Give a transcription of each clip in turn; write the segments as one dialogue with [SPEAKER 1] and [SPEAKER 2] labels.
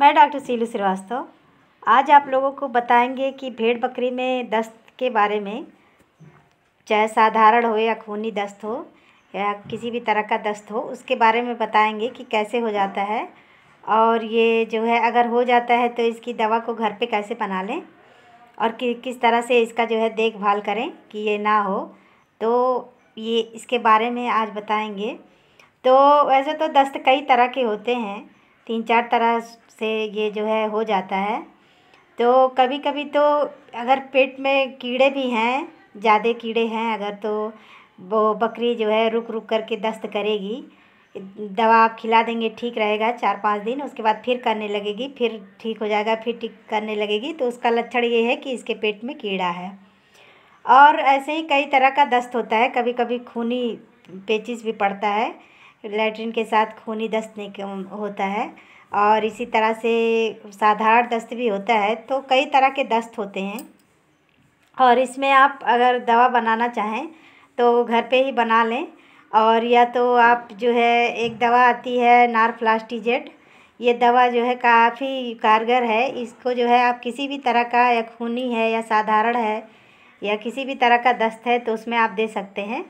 [SPEAKER 1] मैं डॉक्टर सीलू श्रीवास्तव आज आप लोगों को बताएंगे कि भेड़ बकरी में दस्त के बारे में चाहे साधारण हो या खूनी दस्त हो या किसी भी तरह का दस्त हो उसके बारे में बताएंगे कि कैसे हो जाता है और ये जो है अगर हो जाता है तो इसकी दवा को घर पे कैसे बना लें और कि किस तरह से इसका जो है देखभाल करें कि ये ना हो तो ये इसके बारे में आज बताएंगे तो वैसे तो दस्त कई तरह के होते हैं तीन चार तरह से ये जो है हो जाता है तो कभी कभी तो अगर पेट में कीड़े भी हैं ज़्यादा कीड़े हैं अगर तो वो बकरी जो है रुक रुक करके दस्त करेगी दवा आप खिला देंगे ठीक रहेगा चार पाँच दिन उसके बाद फिर करने लगेगी फिर ठीक हो जाएगा फिर ठीक करने लगेगी तो उसका लक्षण ये है कि इसके पेट में कीड़ा है और ऐसे ही कई तरह का दस्त होता है कभी कभी खूनी पेचिस भी पड़ता है लेटरिन के साथ खूनी दस्त नहीं होता है और इसी तरह से साधारण दस्त भी होता है तो कई तरह के दस्त होते हैं और इसमें आप अगर दवा बनाना चाहें तो घर पे ही बना लें और या तो आप जो है एक दवा आती है नारफ्लास्टिजेट ये दवा जो है काफ़ी कारगर है इसको जो है आप किसी भी तरह का या खूनी है या साधारण है या किसी भी तरह का दस्त है तो उसमें आप दे सकते हैं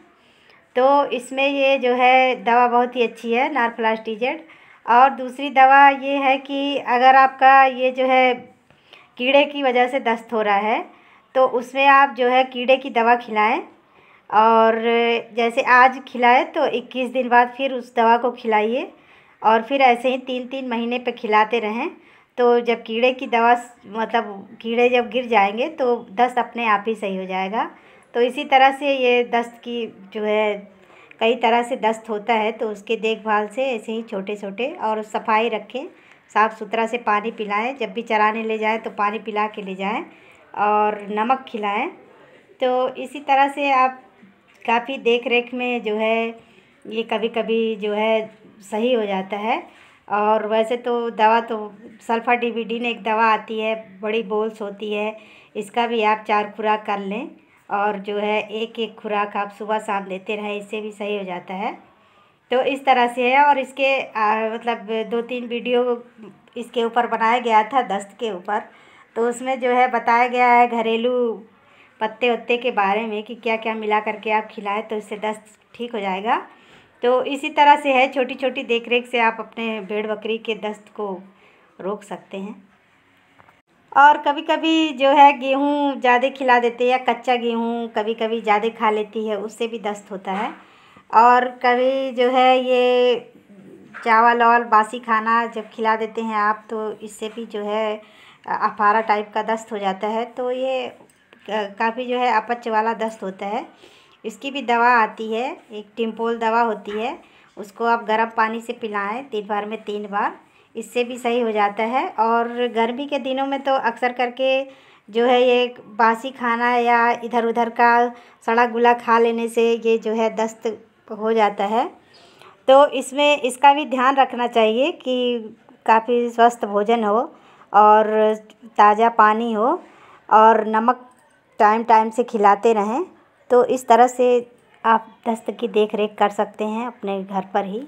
[SPEAKER 1] तो इसमें ये जो है दवा बहुत ही अच्छी है नारफ्लास्टिजेड और दूसरी दवा ये है कि अगर आपका ये जो है कीड़े की वजह से दस्त हो रहा है तो उसमें आप जो है कीड़े की दवा खिलाएं और जैसे आज खिलाएं तो 21 दिन बाद फिर उस दवा को खिलाइए और फिर ऐसे ही तीन तीन महीने पर खिलाते रहें तो जब कीड़े की दवा मतलब कीड़े जब गिर जाएंगे तो दस्त अपने आप ही सही हो जाएगा तो इसी तरह से ये दस्त की जो है कई तरह से दस्त होता है तो उसके देखभाल से ऐसे ही छोटे छोटे और सफाई रखें साफ़ सुथरा से पानी पिलाएं जब भी चराने ले जाएं तो पानी पिला के ले जाएं और नमक खिलाएं तो इसी तरह से आप काफ़ी देख रेख में जो है ये कभी कभी जो है सही हो जाता है और वैसे तो दवा तो सल्फ़ा डीवीडीन एक दवा आती है बड़ी बोल्स होती है इसका भी आप चार खुराक कर लें और जो है एक एक खुराक आप सुबह शाम लेते रहें इससे भी सही हो जाता है तो इस तरह से है और इसके आ, मतलब दो तीन वीडियो इसके ऊपर बनाया गया था दस्त के ऊपर तो उसमें जो है बताया गया है घरेलू पत्ते वत्ते के बारे में कि क्या क्या मिला करके आप खिलाएं तो इससे दस्त ठीक हो जाएगा तो इसी तरह से है छोटी छोटी देखरेख से आप अपने भेड़ बकरी के दस्त को रोक सकते हैं और कभी कभी जो है गेहूँ ज़्यादा खिला देते हैं या कच्चा गेहूँ कभी कभी ज़्यादा खा लेती है उससे भी दस्त होता है और कभी जो है ये चावल और बासी खाना जब खिला देते हैं आप तो इससे भी जो है अफारा टाइप का दस्त हो जाता है तो ये काफ़ी जो है अपच वाला दस्त होता है इसकी भी दवा आती है एक टिम्पोल दवा होती है उसको आप गर्म पानी से पिलाएं दिन भर में तीन बार इससे भी सही हो जाता है और गर्मी के दिनों में तो अक्सर करके जो है ये बासी खाना या इधर उधर का सड़ा गुला खा लेने से ये जो है दस्त हो जाता है तो इसमें इसका भी ध्यान रखना चाहिए कि काफ़ी स्वस्थ भोजन हो और ताज़ा पानी हो और नमक टाइम टाइम से खिलाते रहें तो इस तरह से आप दस्त की देख रेख कर सकते हैं अपने घर पर ही